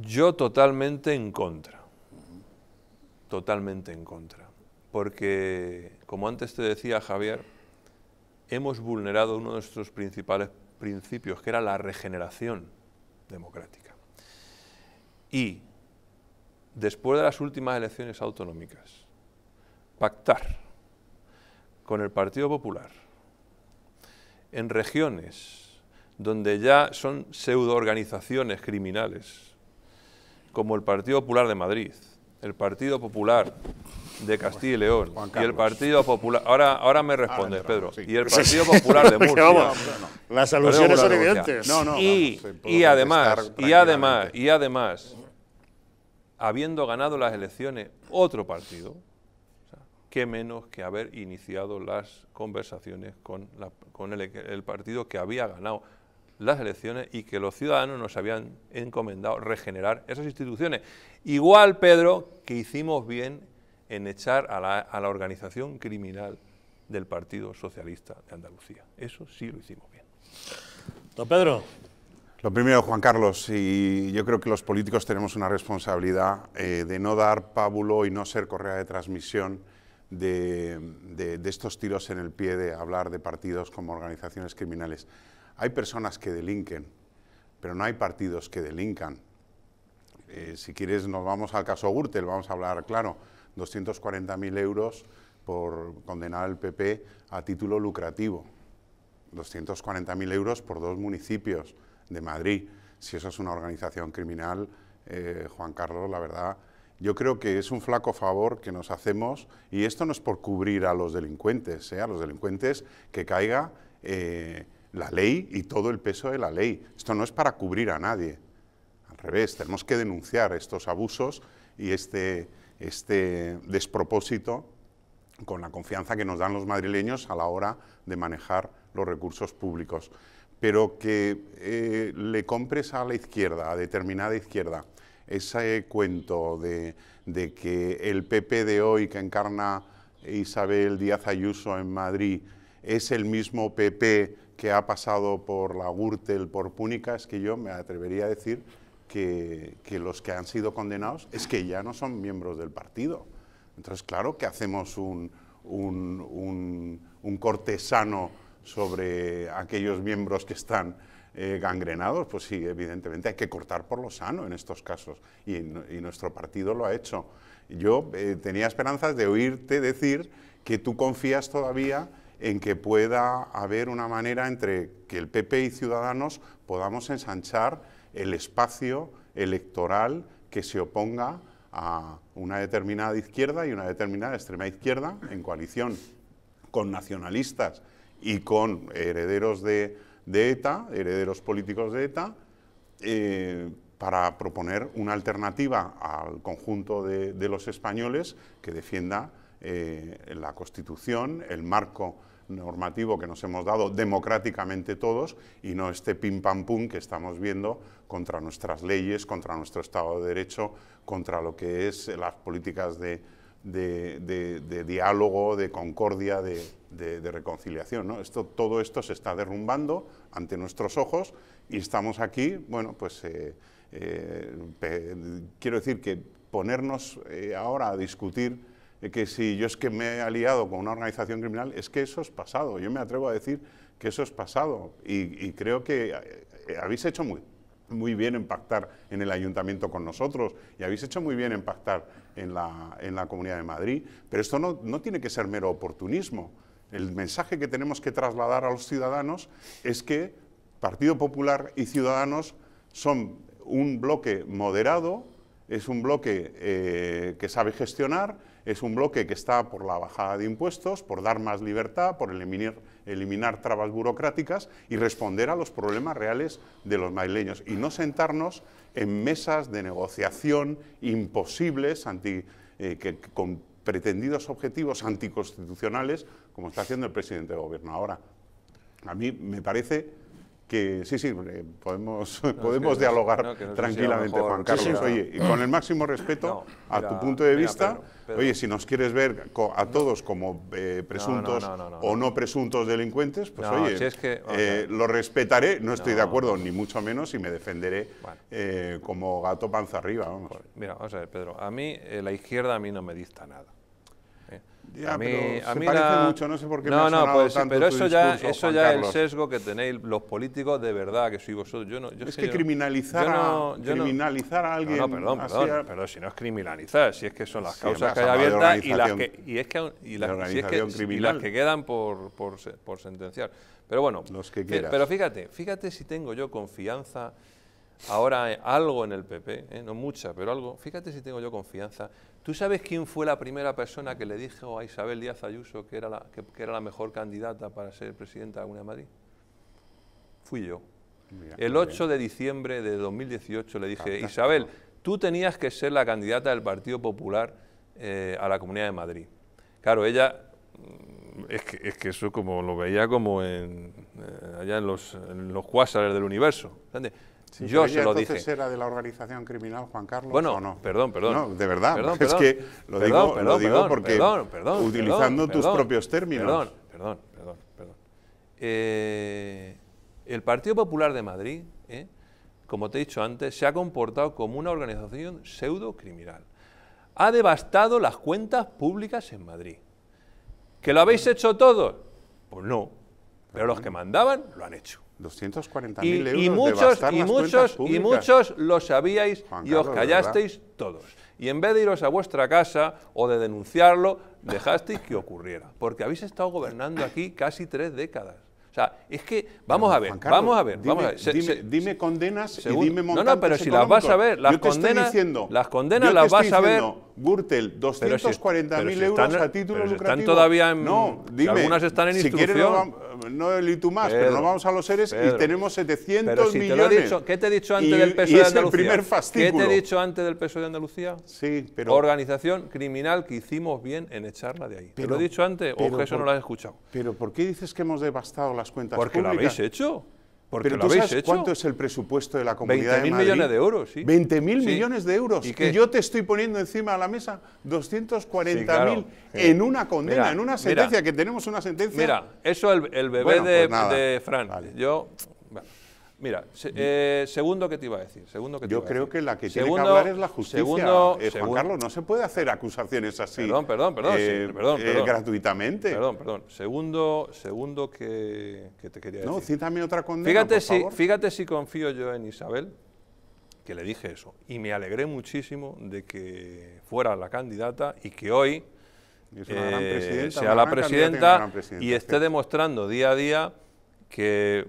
Yo totalmente en contra. Totalmente en contra. Porque, como antes te decía Javier, hemos vulnerado uno de nuestros principales principios, que era la regeneración democrática. Y, después de las últimas elecciones autonómicas, pactar con el Partido Popular en regiones donde ya son pseudoorganizaciones organizaciones criminales como el Partido Popular de Madrid, el Partido Popular de Castilla y León y el Partido Popular. Ahora, ahora me responde Pedro. Y el Partido Popular de Murcia. Las alusiones son evidentes. No, no, y, y además, y además, y además, habiendo ganado las elecciones otro partido, qué menos que haber iniciado las conversaciones con, con el, el partido que había ganado las elecciones y que los ciudadanos nos habían encomendado regenerar esas instituciones. Igual, Pedro, que hicimos bien en echar a la, organización criminal del Partido Socialista de Andalucía. Eso sí lo hicimos bien. Don Pedro. Lo primero, Juan Carlos, y yo creo que los políticos tenemos una responsabilidad eh, de no dar pábulo y no ser correa de transmisión de, de estos tiros en el pie de hablar de partidos como organizaciones criminales. Hay personas que delinquen, pero no hay partidos que delincan. Eh, si quieres, nos vamos al caso Gürtel, vamos a hablar, claro, 240.000 euros por condenar al PP a título lucrativo. 240.000 euros por dos municipios de Madrid. Si eso es una organización criminal, eh, Juan Carlos, la verdad, yo creo que es un flaco favor que nos hacemos, y esto no es por cubrir a los delincuentes, eh, a los delincuentes que caiga la ley y todo el peso de la ley. Esto no es para cubrir a nadie. Al revés, tenemos que denunciar estos abusos y este, este despropósito con la confianza que nos dan los madrileños a la hora de manejar los recursos públicos. Pero que eh, le compres a la izquierda, a determinada izquierda, ese cuento de, de que el PP de hoy que encarna Isabel Díaz Ayuso en Madrid es el mismo PP que ha pasado por la Gürtel, por Púnica, es que yo me atrevería a decir que, los que han sido condenados es que ya no son miembros del partido. Entonces, claro que hacemos un, un, un, cortesano sobre aquellos miembros que están eh, gangrenados, pues sí, evidentemente hay que cortar por lo sano en estos casos y, nuestro partido lo ha hecho. Yo eh, tenía esperanzas de oírte decir que tú confías todavía en que pueda haber una manera entre que el PP y Ciudadanos podamos ensanchar el espacio electoral que se oponga a una determinada izquierda y una determinada extrema izquierda en coalición con nacionalistas y con herederos de, ETA, herederos políticos de ETA, eh, para proponer una alternativa al conjunto de, de los españoles que defienda eh, la Constitución, el marco normativo que nos hemos dado democráticamente todos y no este pim pam pum que estamos viendo contra nuestras leyes, contra nuestro Estado de Derecho, contra lo que es las políticas de, diálogo, de concordia, de, reconciliación. Esto, todo esto se está derrumbando ante nuestros ojos y estamos aquí, bueno, pues eh, eh, quiero decir que ponernos ahora a discutir que si yo es que me he aliado con una organización criminal, es que eso es pasado. Yo me atrevo a decir que eso es pasado. Y, creo que eh, eh, habéis hecho muy, bien en pactar en el ayuntamiento con nosotros y habéis hecho muy bien en pactar en la, Comunidad de Madrid, pero esto no, tiene que ser mero oportunismo. El mensaje que tenemos que trasladar a los ciudadanos es que Partido Popular y Ciudadanos son un bloque moderado, es un bloque eh, que sabe gestionar, es un bloque que está por la bajada de impuestos, por dar más libertad, por eliminar, eliminar trabas burocráticas y responder a los problemas reales de los maileños. y no sentarnos en mesas de negociación imposibles eh, con pretendidos objetivos anticonstitucionales como está haciendo el presidente de gobierno ahora. A mí me parece que sí, sí, podemos, podemos dialogar tranquilamente, Juan Carlos. oye, y con el máximo respeto a tu punto de vista, oye, si nos quieres ver a todos como eh, presuntos o no presuntos delincuentes, pues oye, eh, lo respetaré, no estoy de acuerdo, ni mucho menos, y me defenderé eh, como gato panza arriba. Pues, mira, vamos a ver, Pedro, a mí la izquierda a mí no me dicta nada. ¿eh? a mí, parece mucho, no sé por qué. No, me ha no, pues, pero eso ya, eso ya es el sesgo que tenéis los políticos de verdad, que soy vosotros. Yo es, que, criminalizar, a alguien. No, perdón, perdón, pero si no es criminalizar, si es que son las causas que hay abiertas y las que, es que, quedan por, sentenciar. Pero bueno, pero fíjate, fíjate si tengo yo confianza ahora algo en el PP, ¿eh? no mucha, pero algo. Fíjate si tengo yo confianza ¿Tú sabes quién fue la primera persona que le dijo a Isabel Díaz Ayuso que era la, que, era la mejor candidata para ser presidenta de la de Madrid? Fui yo. el 8 de diciembre de 2018 le dije, Isabel, tú tenías que ser la candidata del Partido Popular eh, a la Comunidad de Madrid. Claro, ella mm, es que, eso como lo veía como en, eh, allá en los, en del universo. ¿entiendes?, yo se lo era de la organización criminal Juan Carlos? Bueno, no? perdón, perdón. No, de verdad, es que lo digo, lo digo porque utilizando tus propios términos. Perdón, perdón, perdón. perdón. Eh, el Partido Popular de Madrid, eh, como te he dicho antes, se ha comportado como una organización pseudo-criminal. Ha devastado las cuentas públicas en Madrid. ¿Que lo habéis hecho todos? Pues no, pero los que mandaban lo han hecho. 240.000 euros. Y muchos, y, muchos, y muchos lo sabíais y os callasteis todos. Y en vez de iros a vuestra casa o de denunciarlo, dejasteis que ocurriera. Porque habéis estado gobernando aquí casi tres décadas. O sea, es que, vamos a ver, vamos a ver, dime, vamos a ver. dime, condenas y dime montantes No, no, pero si las vas a ver, las condenas, las condenas las vas a ver. Gürtel, 240.000 euros a título pero están todavía en, algunas están en no el tú más, pero nos vamos a los seres y tenemos 700 pero si millones. Te he dicho, ¿Qué te he dicho antes del PSOE y de Andalucía? El primer fascículo. ¿Qué te he dicho antes del PSOE de Andalucía? Sí, pero. Organización criminal que hicimos bien en echarla de ahí. ¿Te lo he dicho antes o que eso no lo has escuchado? Pero ¿por qué dices que hemos devastado las cuentas públicas? Porque lo habéis hecho. Pero tú sabes cuánto es el presupuesto de la Comunidad de Madrid. millones de euros, 20.000 millones de euros. ¿Y, ¿Y, yo te estoy poniendo encima de la mesa 240.000 eh, en una condena, en una sentencia, que tenemos una sentencia. Mira, eso el, bebé pues de, Fran. Yo... Mira, eh, segundo que te iba a decir. Segundo que te Yo creo que la que tiene que hablar es la justicia. Segundo, eh, Juan Carlos, no se puede hacer acusaciones así. Perdón, perdón, perdón. Eh, perdón, gratuitamente. Perdón, perdón. Segundo, segundo que, que te quería decir. No, cítame otra condena. Fíjate, si, fíjate si confío yo en Isabel, que le dije eso. Y me alegré muchísimo de que fuera la candidata y que hoy sea la presidenta y esté demostrando día a día que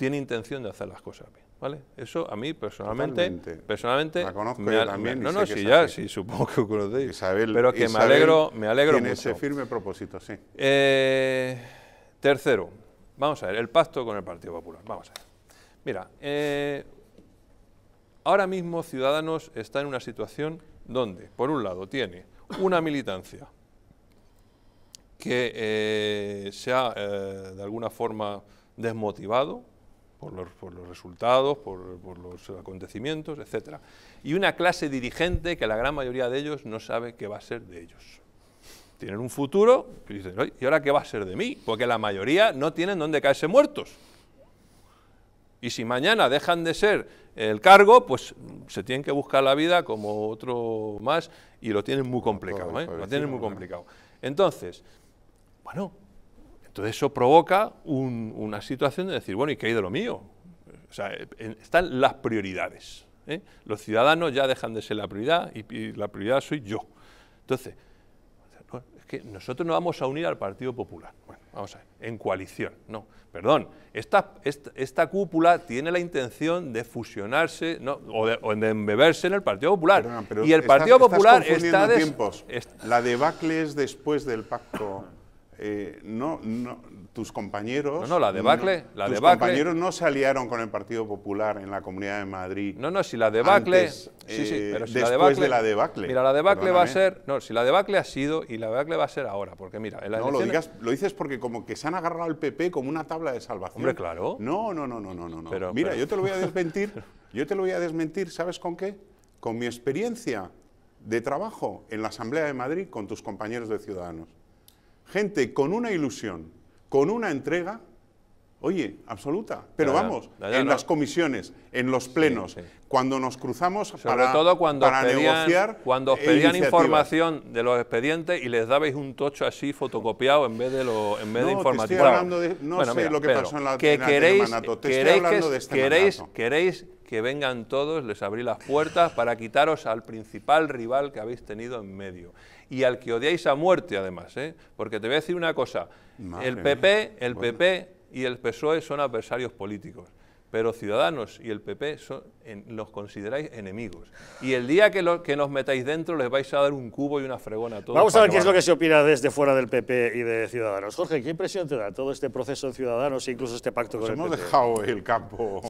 tiene intención de hacer las cosas bien, ¿vale? Eso a mí personalmente, personalmente la conozco yo también. no, no, si ya, sí, supongo que conocéis. Isabel, pero que me alegro, me alegro tiene ese firme propósito, sí. Eh, tercero, vamos a ver, el pacto con el Partido Popular. Vamos a ver. Mira, eh, ahora mismo Ciudadanos está en una situación donde, por un lado, tiene una militancia que eh, se ha, de alguna forma, desmotivado, por los, resultados, por, los acontecimientos, etc. Y una clase dirigente que la gran mayoría de ellos no sabe qué va a ser de ellos. Tienen un futuro y dicen, ¿y ahora qué va a ser de mí? Porque la mayoría no tienen dónde caerse muertos. Y si mañana dejan de ser el cargo, pues se tienen que buscar la vida como otro más y lo tienen muy complicado. ¿eh? Lo tienen muy complicado. Entonces, bueno, entonces eso provoca una situación de decir, bueno, ¿y qué hay de lo mío? O sea, están las prioridades. ¿eh? Los ciudadanos ya dejan de ser la prioridad y, la prioridad soy yo. Entonces, es que nosotros no vamos a unir al Partido Popular. Bueno, vamos a ver, en coalición, no. Perdón, esta, esta, cúpula tiene la intención de fusionarse o, de, embeberse en el Partido Popular. y el Partido Popular está... la debacle es después del pacto... Eh, no, no, tus compañeros... No, no, la debacle... tus compañeros no se aliaron con el Partido Popular en la Comunidad de Madrid. No, no, si la debacle... Antes, sí, sí, eh, pero si la debacle, de Mira, la debacle va a ser... No, si la debacle ha sido y la debacle va a ser ahora, porque mira... no, lo, dices porque como que se han agarrado al PP como una tabla de salvación. Hombre, claro. No, no, no, no, no, no. Pero, mira, yo te lo voy a desmentir, yo te lo voy a desmentir, ¿sabes con qué? Con mi experiencia de trabajo en la Asamblea de Madrid con tus compañeros de Ciudadanos gente con una ilusión, con una entrega, Oye, absoluta. Pero vamos, en las comisiones, en los plenos, cuando nos cruzamos Sobre para, todo cuando negociar. Cuando eh, os pedían información de los expedientes y les dabais un tocho así fotocopiado en vez de, lo, en vez no, de informativo. no sé lo que pasó en la que queréis, te queréis, que, este queréis, queréis que vengan todos, les abrí las puertas para quitaros al principal rival que habéis tenido en medio. Y al que odiáis a muerte, además, ¿eh? porque te voy a decir una cosa. el PP, el PP y el PSOE son adversarios políticos, pero Ciudadanos y el PP son, los consideráis enemigos. Y el día que, nos metáis dentro les vais a dar un cubo y una fregona a todos. Vamos a ver qué es lo que se opina desde fuera del PP y de Ciudadanos. Jorge, ¿qué impresión te da todo este proceso de Ciudadanos e incluso este pacto que con el PP? Hemos dejado el campo...